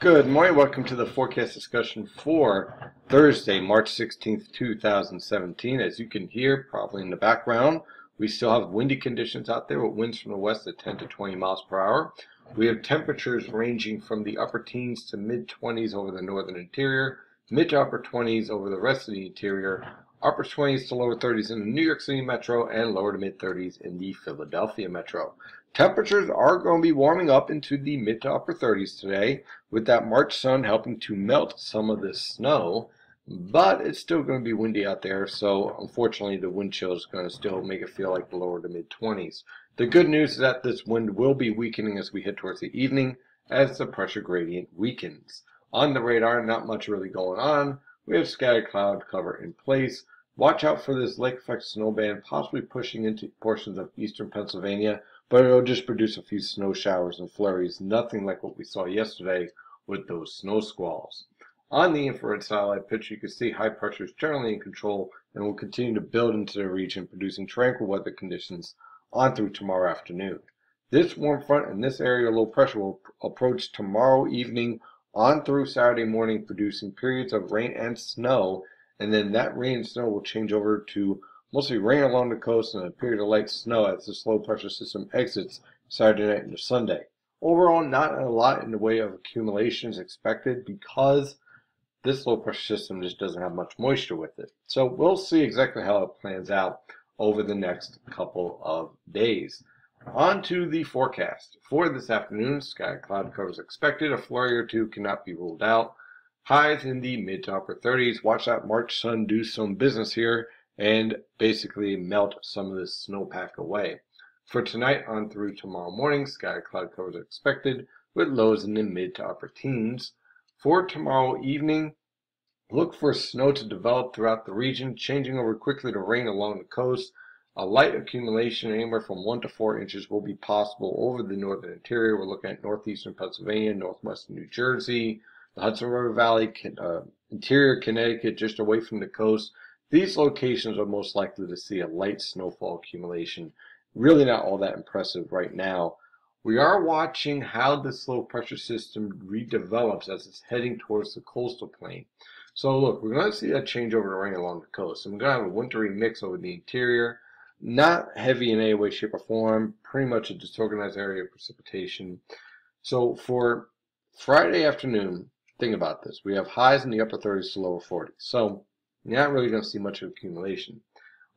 Good morning. Welcome to the forecast discussion for Thursday, March 16th, 2017. As you can hear, probably in the background, we still have windy conditions out there with winds from the west at 10 to 20 miles per hour. We have temperatures ranging from the upper teens to mid 20s over the northern interior, mid to upper 20s over the rest of the interior, upper 20s to lower 30s in the New York City metro, and lower to mid 30s in the Philadelphia metro. Temperatures are going to be warming up into the mid to upper 30s today, with that March sun helping to melt some of the snow. But it's still going to be windy out there, so unfortunately the wind chill is going to still make it feel like the lower to mid 20s. The good news is that this wind will be weakening as we head towards the evening as the pressure gradient weakens. On the radar, not much really going on. We have scattered cloud cover in place, Watch out for this lake effect snow band possibly pushing into portions of eastern Pennsylvania, but it'll just produce a few snow showers and flurries, nothing like what we saw yesterday with those snow squalls. On the infrared satellite picture, you can see high pressure is generally in control and will continue to build into the region, producing tranquil weather conditions on through tomorrow afternoon. This warm front and this area of low pressure will approach tomorrow evening on through Saturday morning, producing periods of rain and snow and then that rain and snow will change over to mostly rain along the coast and a period of light snow as the slow pressure system exits Saturday night into Sunday. Overall, not a lot in the way of accumulations expected because this low pressure system just doesn't have much moisture with it. So we'll see exactly how it plans out over the next couple of days. On to the forecast. For this afternoon, sky cloud cover is expected. A flurry or two cannot be ruled out. Highs in the mid to upper 30s. Watch that March sun do some business here and basically melt some of this snowpack away. For tonight on through tomorrow morning, sky cloud covers are expected with lows in the mid to upper teens. For tomorrow evening, look for snow to develop throughout the region, changing over quickly to rain along the coast. A light accumulation anywhere from 1 to 4 inches will be possible over the northern interior. We're looking at northeastern Pennsylvania, northwestern New Jersey, the Hudson River Valley, uh, interior Connecticut, just away from the coast. These locations are most likely to see a light snowfall accumulation. Really not all that impressive right now. We are watching how this low pressure system redevelops as it's heading towards the coastal plain. So look, we're going to see that changeover to rain along the coast. And we're going to have a wintry mix over the interior. Not heavy in any way, shape, or form. Pretty much a disorganized area of precipitation. So for Friday afternoon, think about this. We have highs in the upper 30s to lower 40s. So you're not really going to see much of accumulation.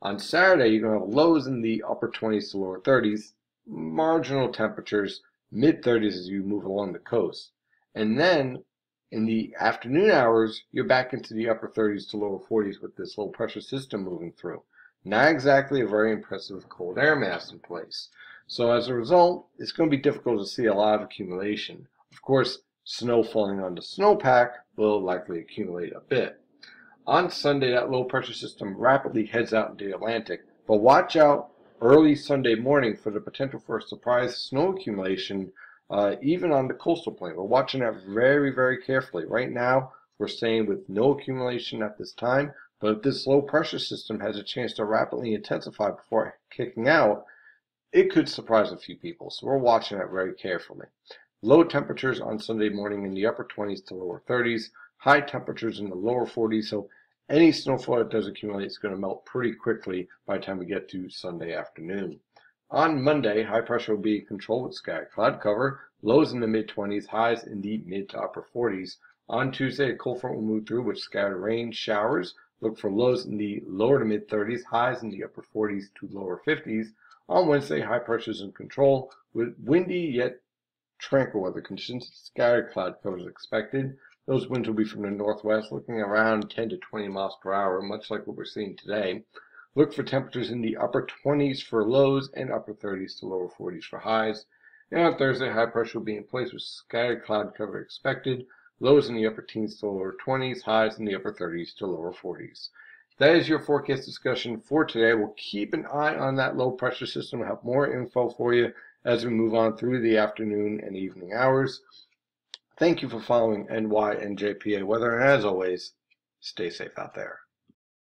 On Saturday, you're going to have lows in the upper 20s to lower 30s, marginal temperatures, mid 30s as you move along the coast. And then in the afternoon hours, you're back into the upper 30s to lower 40s with this low pressure system moving through. Not exactly a very impressive cold air mass in place. So as a result, it's going to be difficult to see a lot of accumulation. Of course, Snow falling onto snowpack will likely accumulate a bit. On Sunday, that low pressure system rapidly heads out into the Atlantic, but watch out early Sunday morning for the potential for a surprise snow accumulation, uh, even on the coastal plain. We're watching that very, very carefully. Right now, we're staying with no accumulation at this time, but if this low pressure system has a chance to rapidly intensify before kicking out, it could surprise a few people. So we're watching that very carefully. Low temperatures on Sunday morning in the upper 20s to lower 30s, high temperatures in the lower 40s. So any snowfall that does accumulate is going to melt pretty quickly by the time we get to Sunday afternoon. On Monday, high pressure will be controlled with sky cloud cover, lows in the mid 20s, highs in the mid to upper 40s. On Tuesday, a cold front will move through with scattered rain, showers. Look for lows in the lower to mid 30s, highs in the upper 40s to lower 50s. On Wednesday, high pressure is in control with windy yet tranquil weather conditions. Scattered cloud cover is expected. Those winds will be from the northwest, looking around 10 to 20 miles per hour, much like what we're seeing today. Look for temperatures in the upper 20s for lows and upper 30s to lower 40s for highs. And on Thursday, high pressure will be in place with scattered cloud cover expected. Lows in the upper teens to lower 20s, highs in the upper 30s to lower 40s. That is your forecast discussion for today. We'll keep an eye on that low pressure system. We'll have more info for you as we move on through the afternoon and evening hours. Thank you for following NY and JPA weather, and as always, stay safe out there.